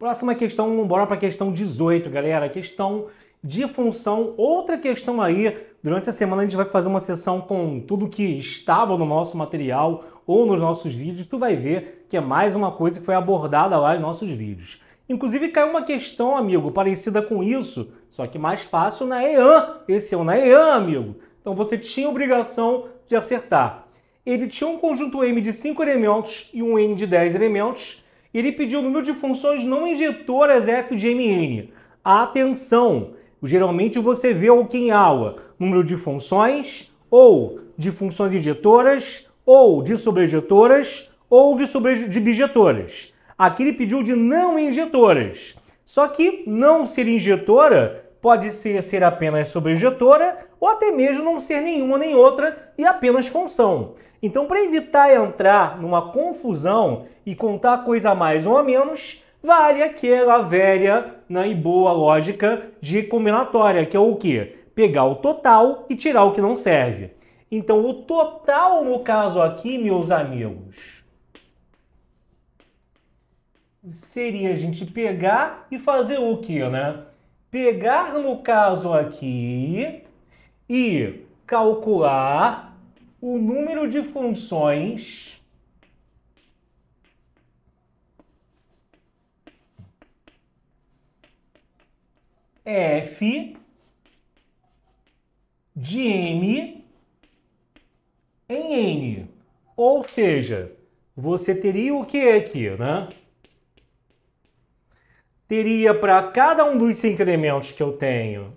Próxima questão, vamos embora para a questão 18, galera. Questão de função. Outra questão aí, durante a semana a gente vai fazer uma sessão com tudo que estava no nosso material ou nos nossos vídeos. Tu vai ver que é mais uma coisa que foi abordada lá em nossos vídeos. Inclusive caiu uma questão, amigo, parecida com isso, só que mais fácil na EAN. Esse é o na EAN, amigo. Então você tinha obrigação de acertar. Ele tinha um conjunto M de 5 elementos e um N de 10 elementos ele pediu o número de funções não injetoras FGMN. Atenção! Geralmente você vê o que em aula, número de funções, ou de funções injetoras, ou de sobrejetoras, ou de, sobre... de bijetoras. Aqui ele pediu de não injetoras. Só que não ser injetora pode ser, ser apenas sobrejetora, ou até mesmo não ser nenhuma nem outra e apenas função. Então, para evitar entrar numa confusão e contar coisa mais ou a menos, vale aquela velha né, e boa lógica de combinatória, que é o que? Pegar o total e tirar o que não serve. Então, o total, no caso aqui, meus amigos, seria a gente pegar e fazer o que, né? Pegar, no caso aqui, e calcular o número de funções f de m em n. Ou seja, você teria o que aqui, né? Teria para cada um dos incrementos que eu tenho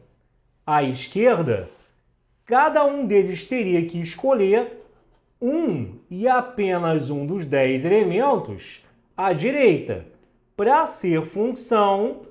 à esquerda Cada um deles teria que escolher um e apenas um dos 10 elementos à direita. Para ser função,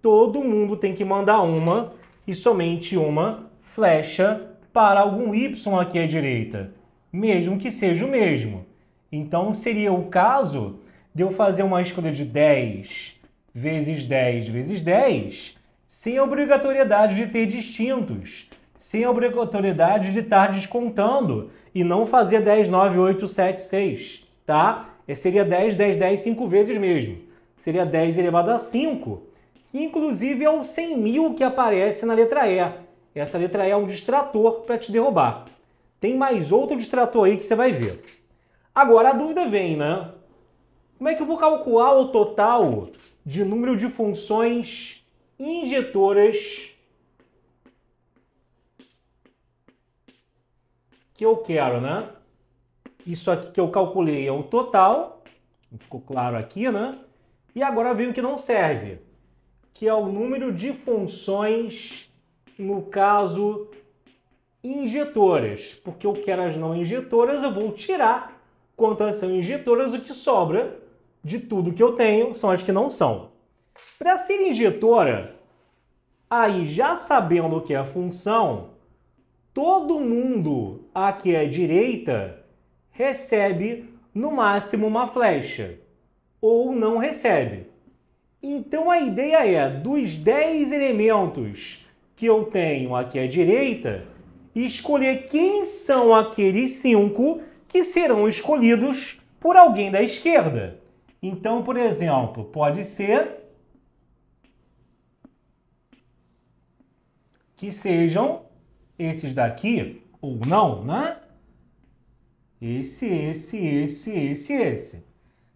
todo mundo tem que mandar uma e somente uma flecha para algum y aqui à direita, mesmo que seja o mesmo. Então seria o caso de eu fazer uma escolha de 10 vezes 10 vezes 10 sem obrigatoriedade de ter distintos sem a obrigatoriedade de estar descontando e não fazer 10, 9, 8, 7, 6, tá? E é, seria 10, 10, 10, 5 vezes mesmo. Seria 10 elevado a 5, que inclusive é o 100 mil que aparece na letra E. Essa letra E é um distrator para te derrubar. Tem mais outro distrator aí que você vai ver. Agora a dúvida vem, né? Como é que eu vou calcular o total de número de funções injetoras que eu quero, né? Isso aqui que eu calculei é o total, ficou claro aqui, né? E agora vem o que não serve, que é o número de funções, no caso, injetoras. Porque eu quero as não injetoras, eu vou tirar quantas são injetoras, o que sobra de tudo que eu tenho são as que não são. Para ser injetora, aí já sabendo o que é a função, todo mundo aqui à é direita recebe no máximo uma flecha, ou não recebe. Então a ideia é, dos 10 elementos que eu tenho aqui à é direita, escolher quem são aqueles cinco que serão escolhidos por alguém da esquerda. Então, por exemplo, pode ser que sejam esses daqui, ou não, né? Esse, esse, esse, esse, esse.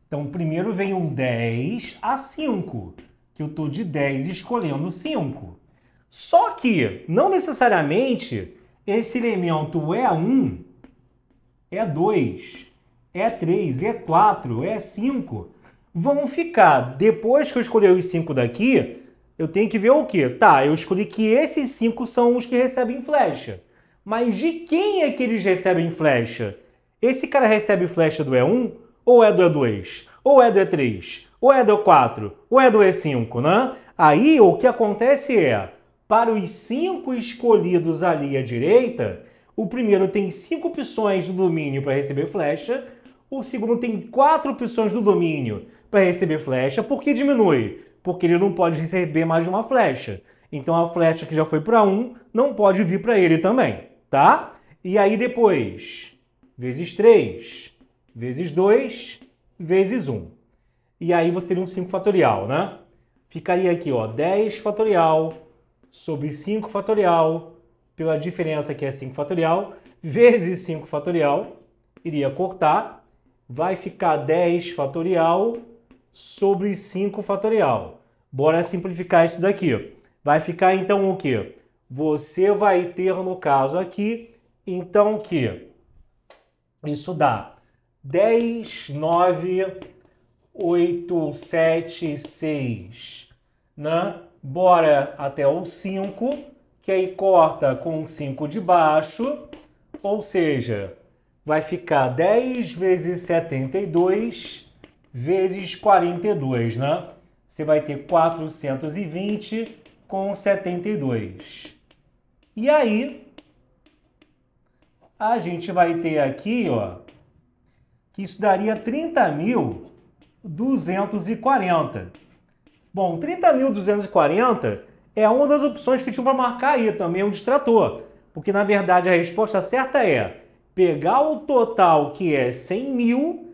Então, primeiro vem um 10 a 5, que eu estou de 10 escolhendo 5. Só que, não necessariamente, esse elemento é 1, é 2, é 3, é 4, é 5. Vão ficar, depois que eu escolher os 5 daqui, eu tenho que ver o quê? Tá, eu escolhi que esses cinco são os que recebem flecha. Mas de quem é que eles recebem flecha? Esse cara recebe flecha do E1 ou é do E2? Ou é do E3? Ou é do E4? Ou é do E5, né? Aí o que acontece é, para os cinco escolhidos ali à direita, o primeiro tem cinco opções do domínio para receber flecha, o segundo tem quatro opções do domínio para receber flecha, porque diminui porque ele não pode receber mais de uma flecha. Então a flecha que já foi para um não pode vir para ele também, tá? E aí depois, vezes 3, vezes 2, vezes 1. E aí você teria um 5 fatorial, né? Ficaria aqui, ó, 10 fatorial sobre 5 fatorial, pela diferença que é 5 fatorial, vezes 5 fatorial, iria cortar, vai ficar 10 fatorial sobre 5 fatorial. Bora simplificar isso daqui. Vai ficar então o que? Você vai ter no caso aqui, então o que isso dá 10, 9, 8, 7, 6, né? Bora até o 5, que aí corta com 5 de baixo, ou seja, vai ficar 10 vezes 72 vezes 42, né? Você vai ter 420 com 72. E aí, a gente vai ter aqui, ó, que isso daria 30.240. Bom, 30.240 é uma das opções que tinha para marcar aí também, um distrator. Porque, na verdade, a resposta certa é pegar o total que é 100 mil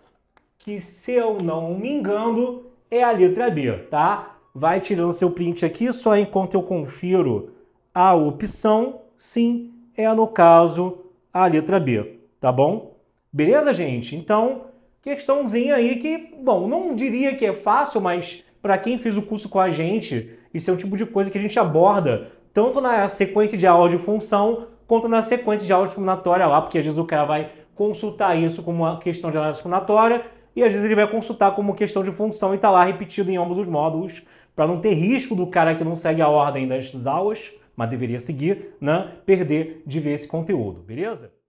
que, se eu não me engano, é a letra B, tá? Vai tirando seu print aqui, só enquanto eu confiro a opção, sim, é no caso a letra B, tá bom? Beleza, gente? Então, questãozinha aí que, bom, não diria que é fácil, mas para quem fez o curso com a gente, isso é um tipo de coisa que a gente aborda tanto na sequência de aula de função quanto na sequência de aula de combinatória lá, porque às vezes o cara vai consultar isso como uma questão de aula combinatória e às vezes ele vai consultar como questão de função e está lá repetido em ambos os módulos, para não ter risco do cara que não segue a ordem das aulas, mas deveria seguir, né, perder de ver esse conteúdo, beleza?